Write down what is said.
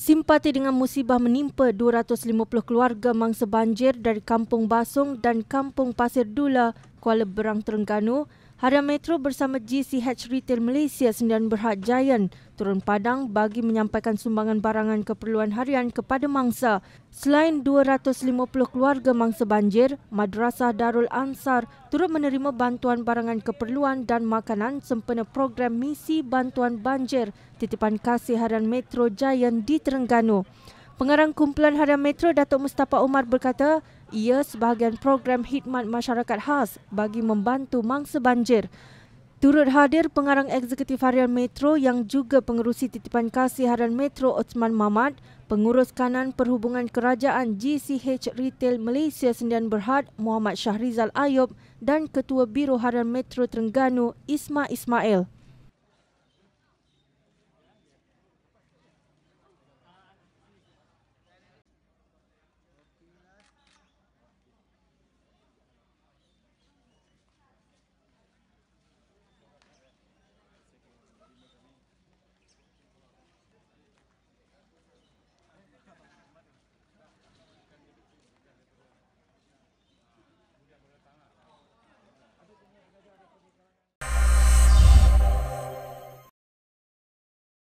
Simpati dengan musibah menimpa 250 keluarga mangsa banjir dari Kampung Basung dan Kampung Pasir Dula, Kuala Berang, Terengganu, Harian Metro bersama GCH Retail Malaysia Sendirian Berhad Giant turun padang bagi menyampaikan sumbangan barangan keperluan harian kepada mangsa. Selain 250 keluarga mangsa banjir, Madrasah Darul Ansar turut menerima bantuan barangan keperluan dan makanan sempena program misi bantuan banjir titipan kasih Harian Metro Giant di Terengganu. Pengarang kumpulan Harian Metro Datuk Mustafa Umar berkata, ia sebahagian program khidmat masyarakat khas bagi membantu mangsa banjir. Turut hadir pengarang eksekutif harian Metro yang juga pengerusi titipan kasih harian Metro Osman Mamat, pengurus kanan perhubungan kerajaan GCH Retail Malaysia Sendian Berhad Muhammad Syahrizal Ayub dan ketua biro harian Metro Terengganu Isma Ismail.